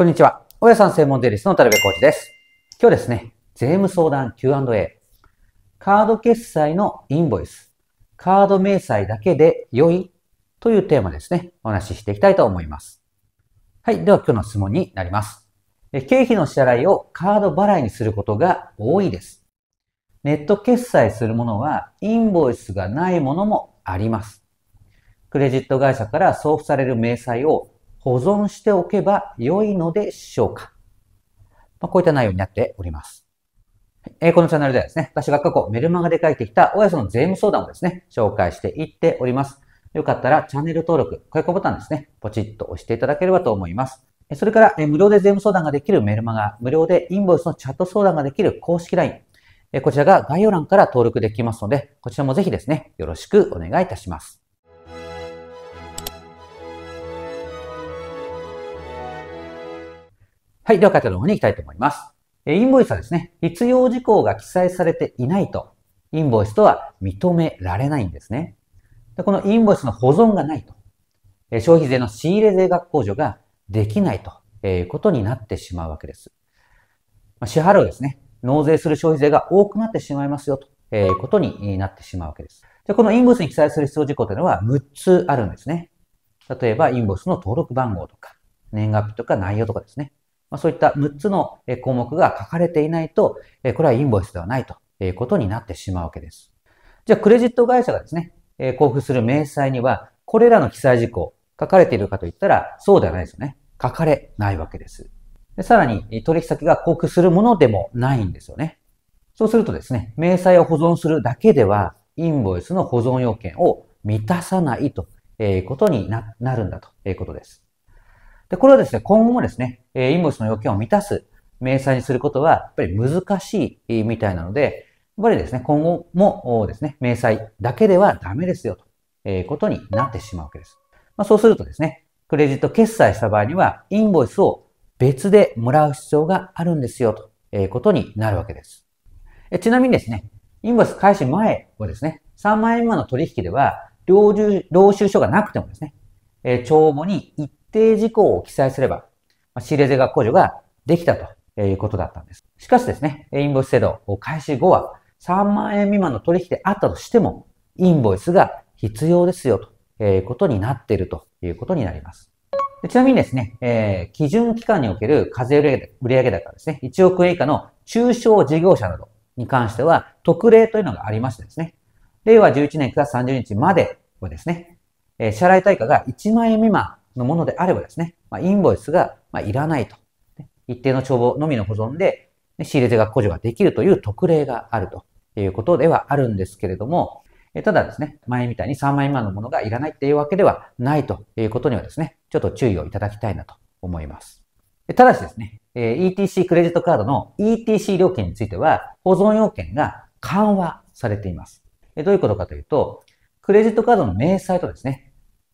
こんにちは。大家さん専門デリスの田辺浩二です。今日ですね、税務相談 Q&A。カード決済のインボイス。カード明細だけで良いというテーマですね、お話ししていきたいと思います。はい。では今日の質問になります。経費の支払いをカード払いにすることが多いです。ネット決済するものはインボイスがないものもあります。クレジット会社から送付される明細を保存しておけば良いのでしょうか、まあ、こういった内容になっております。えー、このチャンネルではですね、私が過去メルマガで書いてきた親子さんの税務相談をですね、紹介していっております。よかったらチャンネル登録、高評ボタンですね、ポチッと押していただければと思います。それから、え無料で税務相談ができるメルマガ、無料でインボイスのチャット相談ができる公式 LINE、えこちらが概要欄から登録できますので、こちらもぜひですね、よろしくお願いいたします。はい。では、回答の方に行きたいと思います。え、インボイスはですね、必要事項が記載されていないと、インボイスとは認められないんですね。でこのインボイスの保存がないと、え消費税の仕入れ税額控除ができないと、えことになってしまうわけです。ま支払うですね、納税する消費税が多くなってしまいますよと、えことになってしまうわけです。で、このインボイスに記載する必要事項というのは6つあるんですね。例えば、インボイスの登録番号とか、年月日とか内容とかですね。まあ、そういった6つの項目が書かれていないと、これはインボイスではないということになってしまうわけです。じゃあ、クレジット会社がですね、交付する明細には、これらの記載事項、書かれているかといったら、そうではないですよね。書かれないわけです。でさらに、取引先が交付するものでもないんですよね。そうするとですね、明細を保存するだけでは、インボイスの保存要件を満たさないということになるんだということです。で、これはですね、今後もですね、えインボイスの要件を満たす明細にすることは、やっぱり難しいみたいなので、やっぱりですね、今後もですね、明細だけではダメですよ、ということになってしまうわけです。まあ、そうするとですね、クレジット決済した場合には、インボイスを別でもらう必要があるんですよ、ということになるわけです。ちなみにですね、インボイス開始前はですね、3万円満の取引では領収、領収書がなくてもですね、え帳簿に一定事項を記載すれば、仕入れ税額控除ができたということだったんです。しかしですね、インボイス制度を開始後は3万円未満の取引であったとしても、インボイスが必要ですよということになっているということになります。ちなみにですね、えー、基準期間における課税売上高ですね、1億円以下の中小事業者などに関しては特例というのがありましてですね、令和11年9月30日まではですね、えー、支払い対価が1万円未満のものであればですね、まあ、インボイスが、まあ、いらないと。一定の帳簿のみの保存で、仕入れ税額控除ができるという特例があるということではあるんですけれども、ただですね、前みたいに3万円未満のものがいらないっていうわけではないということにはですね、ちょっと注意をいただきたいなと思います。ただしですね、ETC クレジットカードの ETC 料金については、保存要件が緩和されています。どういうことかというと、クレジットカードの明細とですね、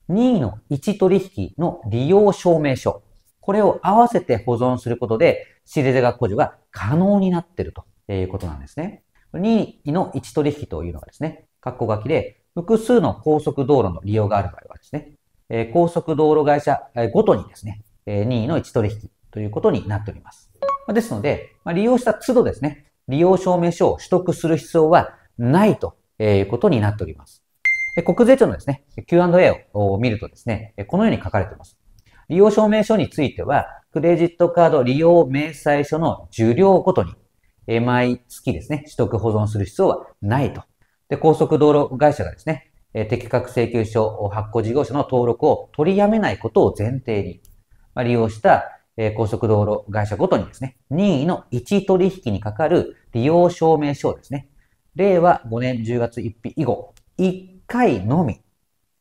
任意の1取引の利用証明書。これを合わせて保存することで、仕入れ額補助が可能になっているということなんですね。任意の1取引というのがですね、括弧書きで、複数の高速道路の利用がある場合はですね、高速道路会社ごとにですね、任意の1取引ということになっております。ですので、利用した都度ですね、利用証明書を取得する必要はないということになっております。国税庁のですね、Q&A を見るとですね、このように書かれています。利用証明書については、クレジットカード利用明細書の受領ごとに、毎月ですね、取得保存する必要はないと。で、高速道路会社がですね、適格請求書発行事業者の登録を取りやめないことを前提に、利用した高速道路会社ごとにですね、任意の1取引にかかる利用証明書をですね、令和5年10月1日以後、回のみ、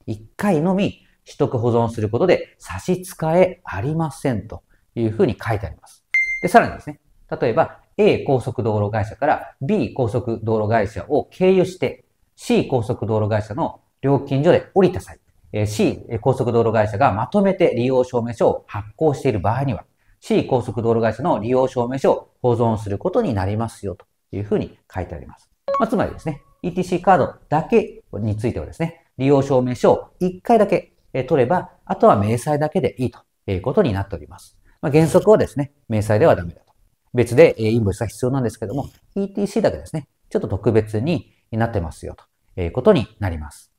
1回のみ取得保存することで差し支えありませんというふうに書いてあります。で、さらにですね、例えば A 高速道路会社から B 高速道路会社を経由して C 高速道路会社の料金所で降りた際、C 高速道路会社がまとめて利用証明書を発行している場合には、C 高速道路会社の利用証明書を保存することになりますよというふうに書いてあります。まあ、つまりですね、ETC カードだけについてはですね、利用証明書を1回だけ取れば、あとは明細だけでいいということになっております。まあ、原則はですね、明細ではダメだと。別でインボイスが必要なんですけども、ETC だけですね、ちょっと特別になってますよということになります。